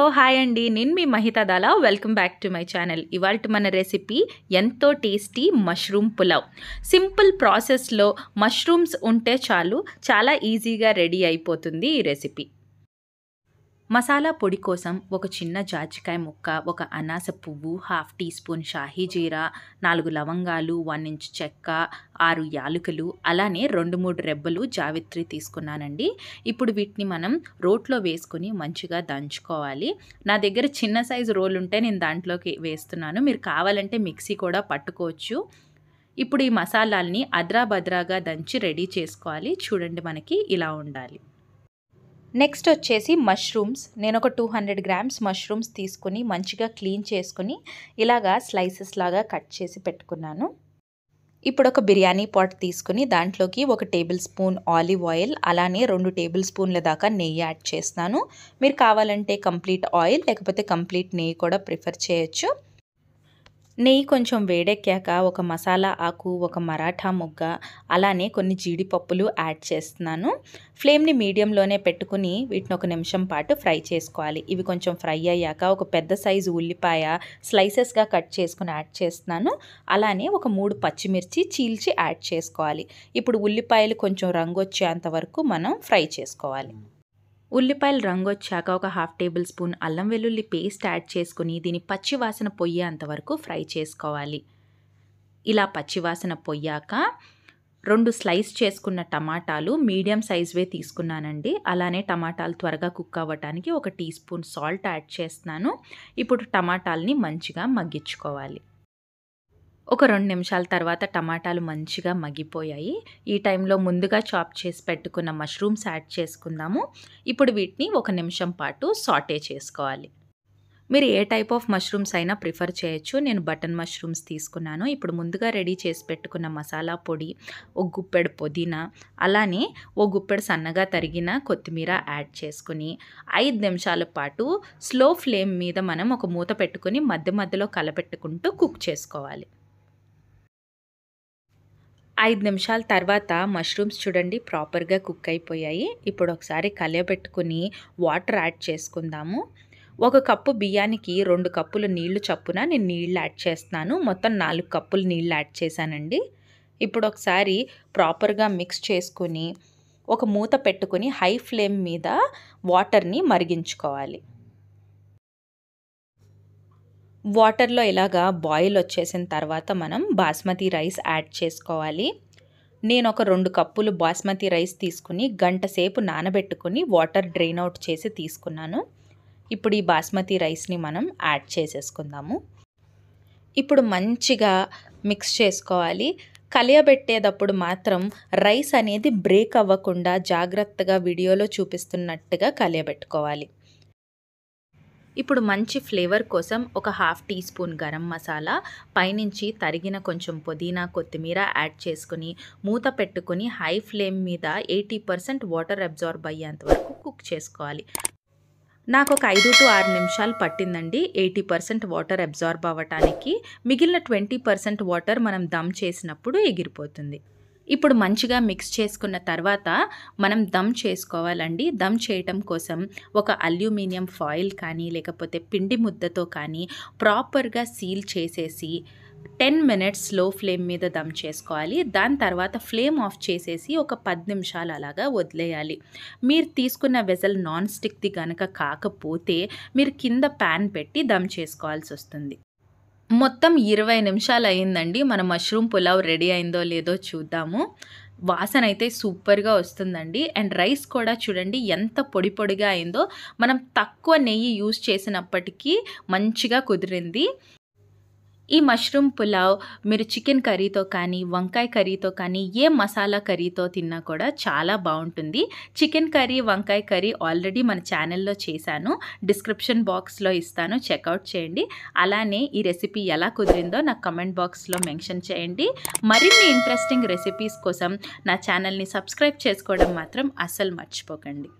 hello hi అండి నేను మీ Mahitha Dala welcome back to my channel ఇవాళ మన రెసిపీ ఎంతో టేస్టీ మష్రూమ్ పులావ్ సింపుల్ ప్రాసెస్లో మష్రూమ్స్ ఉంటే చాలు చాలా ఈజీగా రెడీ అయిపోతుంది ఈ రెసిపీ మసాలా పొడి కోసం ఒక చిన్న జాజికాయ ముక్క ఒక అనాస పువ్వు half teaspoon shahi jeera నాలుగు లవంగాలు వన్ ఇంచ్ చెక్క ఆరు యాలుకలు అలానే రెండు మూడు రెబ్బలు జావిత్రి తీసుకున్నానండి ఇప్పుడు వీటిని మనం రోట్లో వేసుకొని మంచిగా దంచుకోవాలి నా దగ్గర చిన్న సైజు రోల్ ఉంటే నేను దాంట్లోకి వేస్తున్నాను మీరు కావాలంటే మిక్సీ కూడా పట్టుకోవచ్చు ఇప్పుడు ఈ మసాలాల్ని అద్రాభద్రాగా దంచి రెడీ చేసుకోవాలి చూడండి మనకి ఇలా ఉండాలి నెక్స్ట్ వచ్చేసి మష్రూమ్స్ నేను ఒక టూ హండ్రెడ్ గ్రామ్స్ మష్రూమ్స్ తీసుకుని మంచిగా క్లీన్ చేసుకుని ఇలాగా స్లైసెస్ లాగా కట్ చేసి పెట్టుకున్నాను ఇప్పుడు ఒక బిర్యానీ పాట్ తీసుకుని దాంట్లోకి ఒక టేబుల్ స్పూన్ ఆలివ్ ఆయిల్ అలానే రెండు టేబుల్ స్పూన్ల దాకా నెయ్యి యాడ్ చేస్తాను మీరు కావాలంటే కంప్లీట్ ఆయిల్ లేకపోతే కంప్లీట్ నెయ్యి కూడా ప్రిఫర్ చేయొచ్చు నెయ్యి కొంచెం వేడెక్కాక ఒక మసాలా ఆకు ఒక మరాఠా ముగ్గ అలానే కొన్ని జీడిపప్పులు యాడ్ చేస్తున్నాను ఫ్లేమ్ని మీడియంలోనే పెట్టుకుని వీటిని ఒక నిమిషం పాటు ఫ్రై చేసుకోవాలి ఇవి కొంచెం ఫ్రై అయ్యాక ఒక పెద్ద సైజు ఉల్లిపాయ స్లైసెస్గా కట్ చేసుకుని యాడ్ చేస్తున్నాను అలానే ఒక మూడు పచ్చిమిర్చి చీల్చి యాడ్ చేసుకోవాలి ఇప్పుడు ఉల్లిపాయలు కొంచెం రంగు వచ్చేంత వరకు మనం ఫ్రై చేసుకోవాలి ఉల్లిపాయలు రంగు వచ్చాక ఒక హాఫ్ టేబుల్ స్పూన్ అల్లం వెల్లుల్లి పేస్ట్ యాడ్ చేసుకుని దీని పచ్చివాసన వాసన పొయ్యేంతవరకు ఫ్రై చేసుకోవాలి ఇలా పచ్చివాసన పొయ్యాక రెండు స్లైస్ చేసుకున్న టమాటాలు మీడియం సైజువే తీసుకున్నానండి అలానే టమాటాలు త్వరగా కుక్ అవ్వటానికి ఒక టీ స్పూన్ సాల్ట్ యాడ్ చేస్తున్నాను ఇప్పుడు టమాటాలని మంచిగా మగ్గించుకోవాలి ఒక రెండు నిమిషాల తర్వాత టమాటాలు మంచిగా మగ్గిపోయాయి ఈ టైంలో ముందుగా చాప్ చేసి పెట్టుకున్న మష్రూమ్స్ యాడ్ చేసుకుందాము ఇప్పుడు వీటిని ఒక నిమిషం పాటు సాటే చేసుకోవాలి మీరు ఏ టైప్ ఆఫ్ మష్రూమ్స్ అయినా ప్రిఫర్ చేయొచ్చు నేను బటన్ మష్రూమ్స్ తీసుకున్నాను ఇప్పుడు ముందుగా రెడీ చేసి పెట్టుకున్న మసాలా పొడి ఒక గుప్పెడు పుదీనా అలానే ఓ గుప్పెడు సన్నగా తరిగిన కొత్తిమీర యాడ్ చేసుకుని ఐదు నిమిషాల పాటు స్లో ఫ్లేమ్ మీద మనం ఒక మూత పెట్టుకుని మధ్య మధ్యలో కలపెట్టుకుంటూ కుక్ చేసుకోవాలి ఐదు నిమిషాల తర్వాత మష్రూమ్స్ చూడండి ప్రాపర్గా కుక్ అయిపోయాయి ఇప్పుడు ఒకసారి కలియబెట్టుకుని వాటర్ యాడ్ చేసుకుందాము ఒక కప్పు బియ్యానికి రెండు కప్పులు నీళ్లు చప్పున నేను నీళ్ళు యాడ్ చేస్తున్నాను మొత్తం నాలుగు కప్పులు నీళ్ళు యాడ్ చేశానండి ఇప్పుడు ఒకసారి ప్రాపర్గా మిక్స్ చేసుకుని ఒక మూత పెట్టుకుని హై ఫ్లేమ్ మీద వాటర్ని మరిగించుకోవాలి వాటర్లో ఇలాగా బాయిల్ వచ్చేసిన తర్వాత మనం బాస్మతి రైస్ యాడ్ చేసుకోవాలి నేను ఒక రెండు కప్పులు బాస్మతి రైస్ తీసుకుని గంట సేపు నానబెట్టుకుని వాటర్ డ్రైన్ అవుట్ చేసి తీసుకున్నాను ఇప్పుడు ఈ బాస్మతి రైస్ని మనం యాడ్ చేసేసుకుందాము ఇప్పుడు మంచిగా మిక్స్ చేసుకోవాలి కలియబెట్టేటప్పుడు మాత్రం రైస్ అనేది బ్రేక్ అవ్వకుండా జాగ్రత్తగా వీడియోలో చూపిస్తున్నట్టుగా కలియబెట్టుకోవాలి ఇప్పుడు మంచి ఫ్లేవర్ కోసం ఒక half teaspoon garam masala పైనుంచి తరిగిన కొంచెం పుదీనా కొత్తిమీర యాడ్ చేసుకుని మూత పెట్టుకుని హై ఫ్లేమ్ మీద ఎయిటీ పర్సెంట్ వాటర్ అబ్జార్బ్ అయ్యేంత వరకు కుక్ చేసుకోవాలి నాకు ఒక ఐదు టు ఆరు నిమిషాలు పట్టిందండి ఎయిటీ పర్సెంట్ వాటర్ అబ్జార్బ్ అవ్వటానికి మిగిలిన ట్వంటీ పర్సెంట్ వాటర్ మనం దమ్ చేసినప్పుడు ఎగిరిపోతుంది ఇప్పుడు మంచిగా మిక్స్ చేసుకున్న తర్వాత మనం దమ్ చేసుకోవాలండి దమ్ చేయటం కోసం ఒక అల్యూమినియం ఫాయిల్ కానీ లేకపోతే పిండి ముద్దతో కానీ ప్రాపర్గా సీల్ చేసేసి టెన్ మినిట్స్ లో ఫ్లేమ్ మీద దమ్ చేసుకోవాలి దాని తర్వాత ఫ్లేమ్ ఆఫ్ చేసేసి ఒక పది నిమిషాలు అలాగా వదిలేయాలి మీరు తీసుకున్న వెజల్ నాన్ స్టిక్ది కనుక కాకపోతే మీరు కింద ప్యాన్ పెట్టి దమ్ చేసుకోవాల్సి వస్తుంది మొత్తం ఇరవై నిమిషాలు అయిందండి మన మష్రూమ్ పులావ్ రెడీ అయిందో లేదో చూద్దాము వాసన అయితే సూపర్గా వస్తుందండి అండ్ రైస్ కూడా చూడండి ఎంత పొడి పొడిగా అయిందో మనం తక్కువ నెయ్యి యూస్ చేసినప్పటికీ మంచిగా కుదిరింది ఈ మష్రూమ్ పులావ్ మీరు చికెన్ కర్రీతో కానీ వంకాయ కర్రీతో కానీ ఏ మసాలా కర్రీతో తిన్నా కూడా చాలా బాగుంటుంది చికెన్ కర్రీ వంకాయ కర్రీ ఆల్రెడీ మన ఛానల్లో చేశాను డిస్క్రిప్షన్ బాక్స్లో ఇస్తాను చెక్అవుట్ చేయండి అలానే ఈ రెసిపీ ఎలా కుదిరిందో నాకు కమెంట్ బాక్స్లో మెన్షన్ చేయండి మరిన్ని ఇంట్రెస్టింగ్ రెసిపీస్ కోసం నా ఛానల్ని సబ్స్క్రైబ్ చేసుకోవడం మాత్రం అస్సలు మర్చిపోకండి